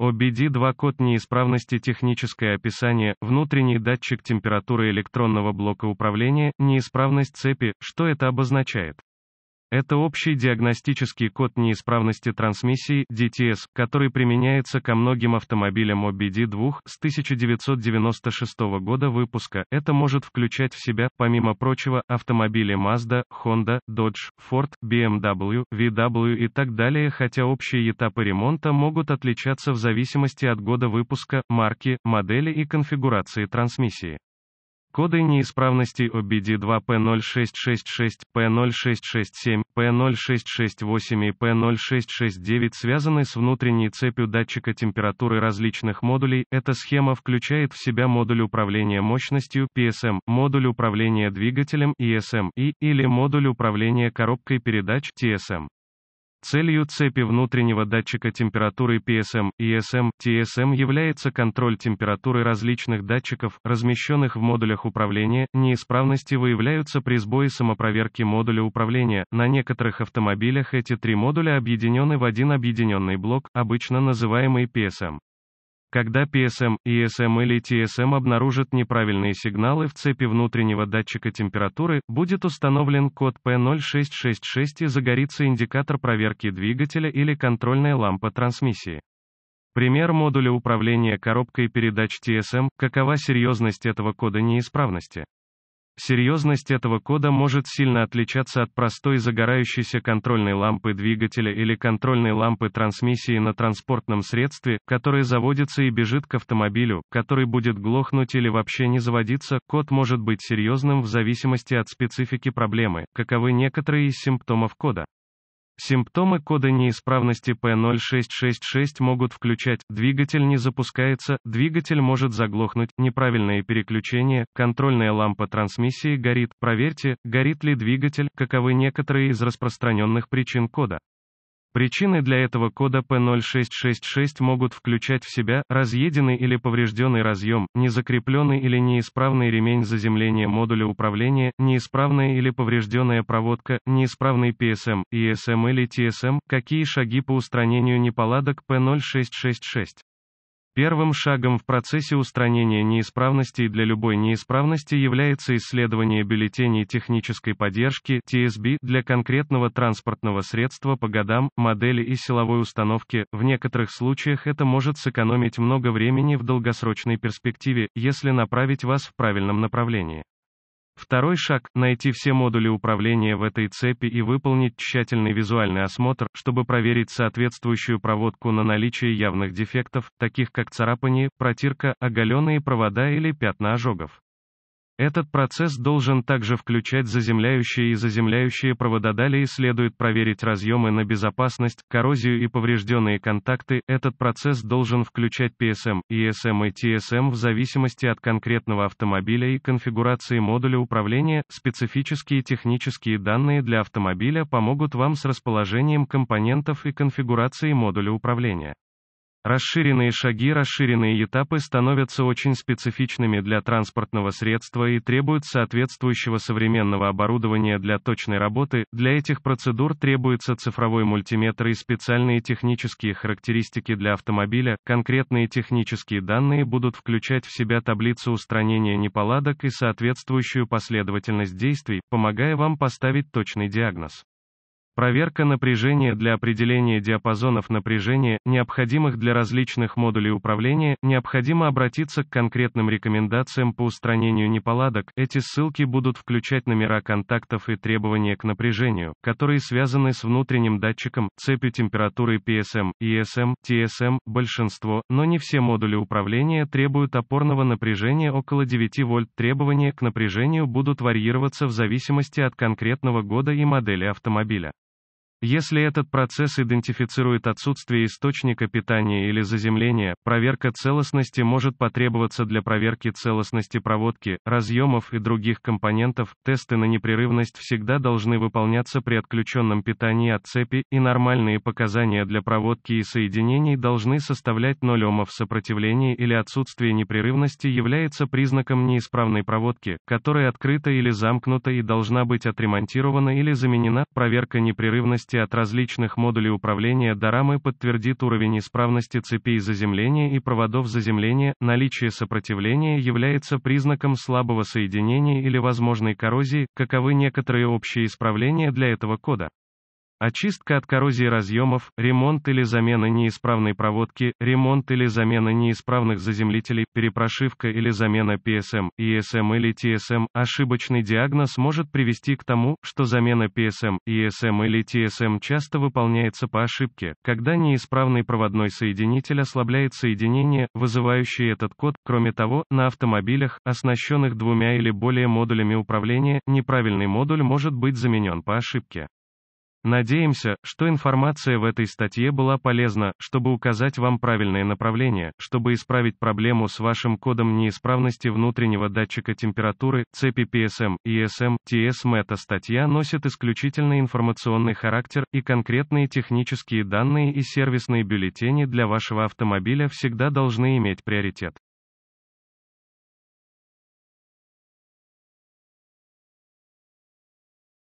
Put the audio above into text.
OBD2 код неисправности техническое описание, внутренний датчик температуры электронного блока управления, неисправность цепи, что это обозначает? Это общий диагностический код неисправности трансмиссии DTS, который применяется ко многим автомобилям OBD2 с 1996 года выпуска. Это может включать в себя, помимо прочего, автомобили Mazda, Honda, Dodge, Ford, BMW, VW эм и так далее, хотя общие этапы ремонта могут отличаться в зависимости от года выпуска, марки, модели и конфигурации трансмиссии. Коды неисправности OBD2P0666, P0667, P0668 и P0669 связаны с внутренней цепью датчика температуры различных модулей. Эта схема включает в себя модуль управления мощностью PSM, модуль управления двигателем ESM и или модуль управления коробкой передач TSM. Целью цепи внутреннего датчика температуры PSM, ESM, TSM является контроль температуры различных датчиков, размещенных в модулях управления. Неисправности выявляются при сбое самопроверки модуля управления. На некоторых автомобилях эти три модуля объединены в один объединенный блок, обычно называемый PSM. Когда PSM, ESM или TSM обнаружат неправильные сигналы в цепи внутреннего датчика температуры, будет установлен код P0666 и загорится индикатор проверки двигателя или контрольная лампа трансмиссии. Пример модуля управления коробкой передач TSM, какова серьезность этого кода неисправности. Серьезность этого кода может сильно отличаться от простой загорающейся контрольной лампы двигателя или контрольной лампы трансмиссии на транспортном средстве, который заводится и бежит к автомобилю, который будет глохнуть или вообще не заводиться. Код может быть серьезным в зависимости от специфики проблемы, каковы некоторые из симптомов кода. Симптомы кода неисправности P0666 могут включать, двигатель не запускается, двигатель может заглохнуть, неправильное переключение, контрольная лампа трансмиссии горит, проверьте, горит ли двигатель, каковы некоторые из распространенных причин кода. Причины для этого кода P0666 могут включать в себя разъеденный или поврежденный разъем, незакрепленный или неисправный ремень заземления модуля управления, неисправная или поврежденная проводка, неисправный PSM, ESM или TSM, какие шаги по устранению неполадок P0666. Первым шагом в процессе устранения неисправностей для любой неисправности является исследование бюллетеней технической поддержки TSB для конкретного транспортного средства по годам, модели и силовой установке. В некоторых случаях это может сэкономить много времени в долгосрочной перспективе, если направить вас в правильном направлении. Второй шаг – найти все модули управления в этой цепи и выполнить тщательный визуальный осмотр, чтобы проверить соответствующую проводку на наличие явных дефектов, таких как царапание, протирка, оголенные провода или пятна ожогов. Этот процесс должен также включать заземляющие и заземляющие провода. Далее следует проверить разъемы на безопасность, коррозию и поврежденные контакты. Этот процесс должен включать PSM, ESM и TSM в зависимости от конкретного автомобиля и конфигурации модуля управления. Специфические технические данные для автомобиля помогут вам с расположением компонентов и конфигурацией модуля управления. Расширенные шаги Расширенные этапы становятся очень специфичными для транспортного средства и требуют соответствующего современного оборудования для точной работы. Для этих процедур требуется цифровой мультиметр и специальные технические характеристики для автомобиля. Конкретные технические данные будут включать в себя таблицу устранения неполадок и соответствующую последовательность действий, помогая вам поставить точный диагноз. Проверка напряжения для определения диапазонов напряжения, необходимых для различных модулей управления, необходимо обратиться к конкретным рекомендациям по устранению неполадок. Эти ссылки будут включать номера контактов и требования к напряжению, которые связаны с внутренним датчиком, цепью температуры PSM, ESM, TSM, большинство, но не все модули управления требуют опорного напряжения около 9 вольт. Требования к напряжению будут варьироваться в зависимости от конкретного года и модели автомобиля. Если этот процесс идентифицирует отсутствие источника питания или заземления, проверка целостности может потребоваться для проверки целостности проводки, разъемов и других компонентов. Тесты на непрерывность всегда должны выполняться при отключенном питании от цепи, и нормальные показания для проводки и соединений должны составлять 0 омов сопротивления или отсутствие непрерывности является признаком неисправной проводки, которая открыта или замкнута и должна быть отремонтирована или заменена. Проверка непрерывности зависимости от различных модулей управления дорамой подтвердит уровень исправности цепей заземления и проводов заземления, наличие сопротивления является признаком слабого соединения или возможной коррозии, каковы некоторые общие исправления для этого кода. Очистка от коррозии разъемов, ремонт или замена неисправной проводки, ремонт или замена неисправных заземлителей, перепрошивка или замена PSM, ESM или TSM. Ошибочный диагноз может привести к тому, что замена PSM, ESM или TSM часто выполняется по ошибке, когда неисправный проводной соединитель ослабляет соединение, вызывающее этот код. Кроме того, на автомобилях, оснащенных двумя или более модулями управления, неправильный модуль может быть заменен по ошибке. Надеемся, что информация в этой статье была полезна, чтобы указать вам правильное направление, чтобы исправить проблему с вашим кодом неисправности внутреннего датчика температуры, цепи PSM, ESM, TSM. Эта статья носит исключительно информационный характер, и конкретные технические данные и сервисные бюллетени для вашего автомобиля всегда должны иметь приоритет.